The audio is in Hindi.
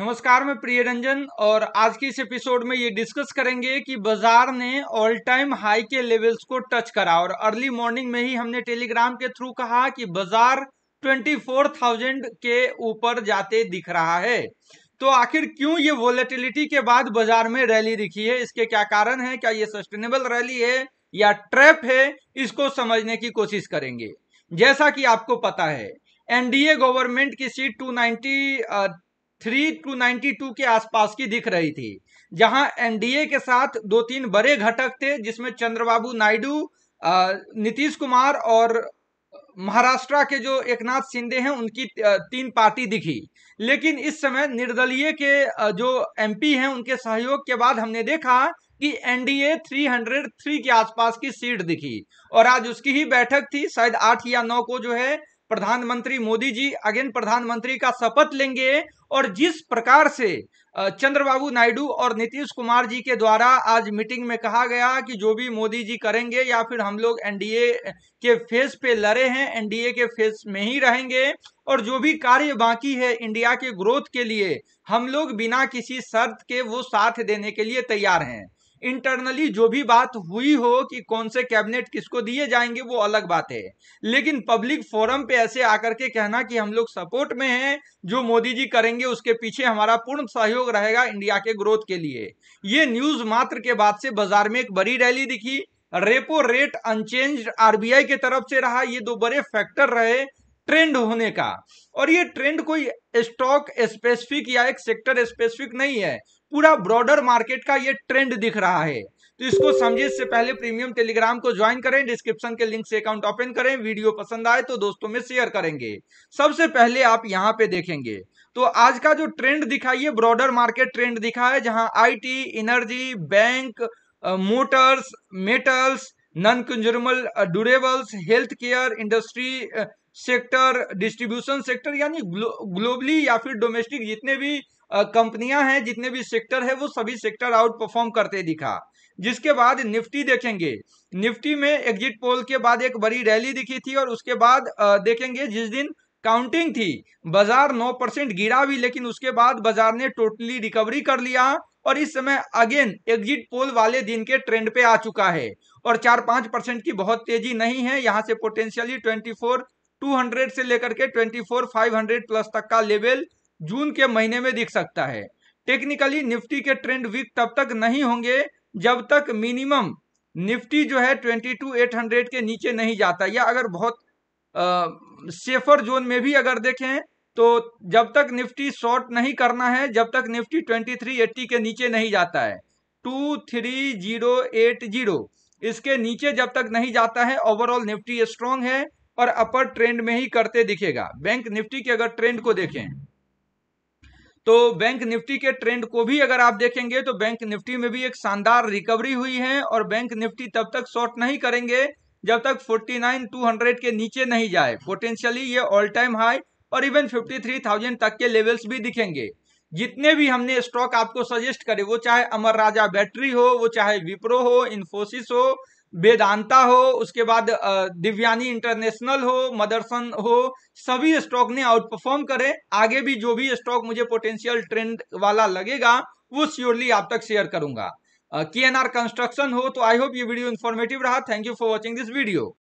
नमस्कार मैं प्रिय रंजन और आज के इस एपिसोड में ये डिस्कस करेंगे कि बाजार ने ऑल टाइम हाई के लेवल्स को टच करा और अर्ली मॉर्निंग में ही हमने टेलीग्राम के थ्रू कहा कि बाजार 24,000 के ऊपर जाते दिख रहा है तो आखिर क्यों ये वोलेटिलिटी के बाद बाजार में रैली दिखी है इसके क्या कारण है क्या ये सस्टेनेबल रैली है या ट्रैप है इसको समझने की कोशिश करेंगे जैसा कि आपको पता है एनडीए गवर्नमेंट की seat 290 three two ninety two के आसपास की दिख रही थी जहां एनडीए के साथ दो तीन बड़े घटक थे जिसमें चंद्रबाबू नायडू नीतीश कुमार और महाराष्ट्र के जो एकनाथ शिंदे हैं उनकी तीन पार्टी दिखी लेकिन इस समय निर्दलीय के जो एमपी हैं उनके सहयोग के बाद हमने देखा कि एनडीए 303 के आसपास की सीट दिखी और आज उसकी ही बैठक थी शायद आठ या नौ को जो है प्रधानमंत्री मोदी जी अगेन प्रधानमंत्री का शपथ लेंगे और जिस प्रकार से चंद्रबाबू नायडू और नीतीश कुमार जी के द्वारा आज मीटिंग में कहा गया कि जो भी मोदी जी करेंगे या फिर हम लोग एनडीए के फेस पे लड़े हैं एनडीए के फेस में ही रहेंगे और जो भी कार्य बाकी है इंडिया के ग्रोथ के लिए हम लोग बिना किसी शर्त के वो साथ देने के लिए तैयार हैं इंटरनली जो भी बात हुई हो कि कौन से कैबिनेट किसको दिए जाएंगे वो अलग बात है लेकिन पब्लिक फोरम पे ऐसे आकर के कहना कि हम लोग सपोर्ट में हैं जो मोदी जी करेंगे उसके पीछे हमारा पूर्ण सहयोग रहेगा इंडिया के ग्रोथ के लिए ये न्यूज मात्र के बाद से बाजार में एक बड़ी रैली दिखी रेपो रेट अनचेंज आरबीआई के तरफ से रहा ये दो बड़े फैक्टर रहे ट्रेंड होने का और ये ट्रेंड कोई स्टॉक स्पेसिफिक या एक सेक्टर स्पेसिफिक नहीं है पूरा ब्रॉडर मार्केट का ये ट्रेंड दिख रहा है तो इसको समझे इससे पहले प्रीमियम टेलीग्राम को ज्वाइन करें डिस्क्रिप्शन के लिंक से अकाउंट ओपन करें वीडियो पसंद आए तो दोस्तों में शेयर करेंगे सबसे पहले आप यहाँ पे देखेंगे तो आज का जो ट्रेंड दिखाई है ब्रॉडर मार्केट ट्रेंड दिखा है जहां IT energy bank motors metals non consumer durables health care industry sector distribution sector यानी ग्लो, ग्लोबली या फिर डोमेस्टिक जितने भी कंपनियां हैं जितने भी सेक्टर है वो सभी सेक्टर आउट परफॉर्म करते दिखा जिसके बाद निफ्टी देखेंगे निफ्टी में एग्जिट पोल के बाद एक बड़ी रैली दिखी थी और उसके बाद देखेंगे जिस दिन काउंटिंग थी बाजार 9 परसेंट गिरा भी लेकिन उसके बाद बाजार ने टोटली रिकवरी कर लिया और इस समय अगेन एग्जिट पोल वाले दिन के ट्रेंड पे आ चुका है और चार पांच परसेंट की बहुत तेजी नहीं है यहाँ से पोटेंशियली ट्वेंटी फोर 200 से लेकर के 24 500 प्लस तक का लेवल जून के महीने में दिख सकता है टेक्निकली निफ्टी के ट्रेंड वीक तब तक नहीं होंगे जब तक मिनिमम निफ्टी जो है 22,800 के नीचे नहीं जाता या अगर बहुत आ, सेफर जोन में भी अगर देखें तो जब तक निफ्टी शॉर्ट नहीं करना है जब तक निफ्टी 2380 के नीचे नहीं जाता है 23080 इसके नीचे जब तक नहीं जाता है ओवरऑल निफ्टी स्ट्रांग है और अपर ट्रेंड में ही करते दिखेगा बैंक निफ्टी के अगर ट्रेंड को देखें तो बैंक निफ्टी के ट्रेंड को भी अगर आप देखेंगे तो बैंक निफ्टी में भी एक शानदार रिकवरी हुई है और बैंक निफ्टी तब तक शॉर्ट नहीं करेंगे जब तक 49,200 के नीचे नहीं जाए पोटेंशियली ये ऑल टाइम हाई और इवन 53,000 तक के लेवल्स भी दिखेंगे जितने भी हमने स्टॉक आपको सजेस्ट करे वो चाहे अमर राजा बैटरी हो वो चाहे विप्रो हो इन्फोसिस हो वेदांता हो उसके बाद दिव्यानी इंटरनेशनल हो मदरसन हो सभी स्टॉक ने आउट परफॉर्म करे आगे भी जो भी स्टॉक मुझे पोटेंशियल ट्रेंड वाला लगेगा वो श्योरली आप तक शेयर करूंगा के एन आर कंस्ट्रक्शन हो तो आई होप ये वीडियो इन्फॉर्मेटिव रहा thank you for watching this video